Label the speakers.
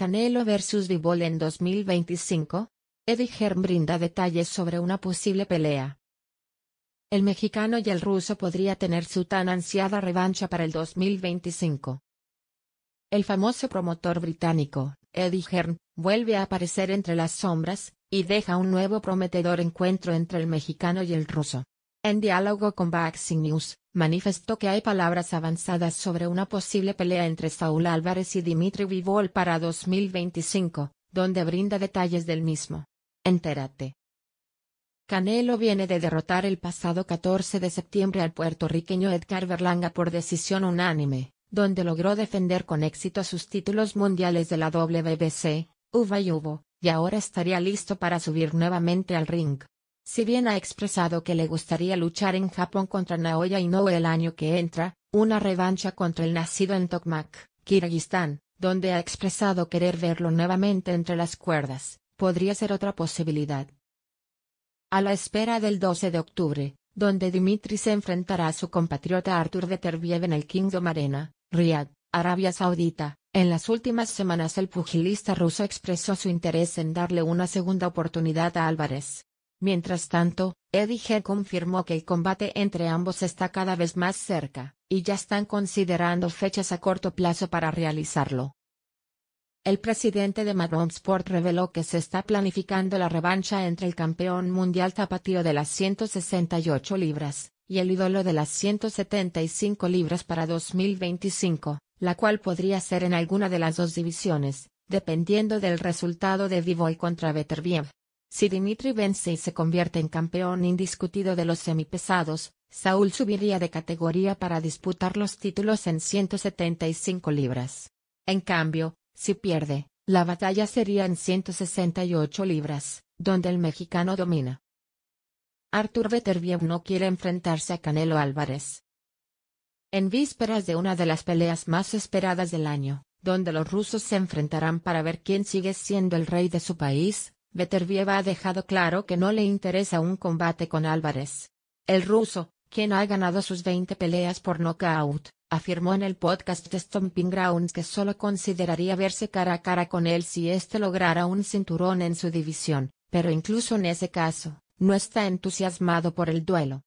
Speaker 1: Canelo vs Bivol en 2025? Eddie Hearn brinda detalles sobre una posible pelea. El mexicano y el ruso podría tener su tan ansiada revancha para el 2025. El famoso promotor británico, Eddie Hearn, vuelve a aparecer entre las sombras, y deja un nuevo prometedor encuentro entre el mexicano y el ruso. En diálogo con Boxing News, manifestó que hay palabras avanzadas sobre una posible pelea entre Saúl Álvarez y Dimitri Vivol para 2025, donde brinda detalles del mismo. Entérate. Canelo viene de derrotar el pasado 14 de septiembre al puertorriqueño Edgar Berlanga por decisión unánime, donde logró defender con éxito sus títulos mundiales de la WBC, UVA y UVO, y ahora estaría listo para subir nuevamente al ring. Si bien ha expresado que le gustaría luchar en Japón contra Naoya y no el año que entra, una revancha contra el nacido en Tokmak, Kirguistán, donde ha expresado querer verlo nuevamente entre las cuerdas, podría ser otra posibilidad. A la espera del 12 de octubre, donde Dimitri se enfrentará a su compatriota Arthur de en el Kingdom Arena, Riyadh, Arabia Saudita, en las últimas semanas el pugilista ruso expresó su interés en darle una segunda oportunidad a Álvarez, Mientras tanto, Eddie Head confirmó que el combate entre ambos está cada vez más cerca, y ya están considerando fechas a corto plazo para realizarlo. El presidente de Madron Sport reveló que se está planificando la revancha entre el campeón mundial tapatío de las 168 libras y el ídolo de las 175 libras para 2025, la cual podría ser en alguna de las dos divisiones, dependiendo del resultado de Divoy contra Beterbiev. Si Dimitri vence y se convierte en campeón indiscutido de los semipesados, Saúl subiría de categoría para disputar los títulos en 175 libras. En cambio, si pierde, la batalla sería en 168 libras, donde el mexicano domina. Artur Beterbiev no quiere enfrentarse a Canelo Álvarez. En vísperas de una de las peleas más esperadas del año, donde los rusos se enfrentarán para ver quién sigue siendo el rey de su país, Beterbieva ha dejado claro que no le interesa un combate con Álvarez. El ruso, quien ha ganado sus 20 peleas por nocaut, afirmó en el podcast Stomping Grounds que solo consideraría verse cara a cara con él si éste lograra un cinturón en su división, pero incluso en ese caso, no está entusiasmado por el duelo.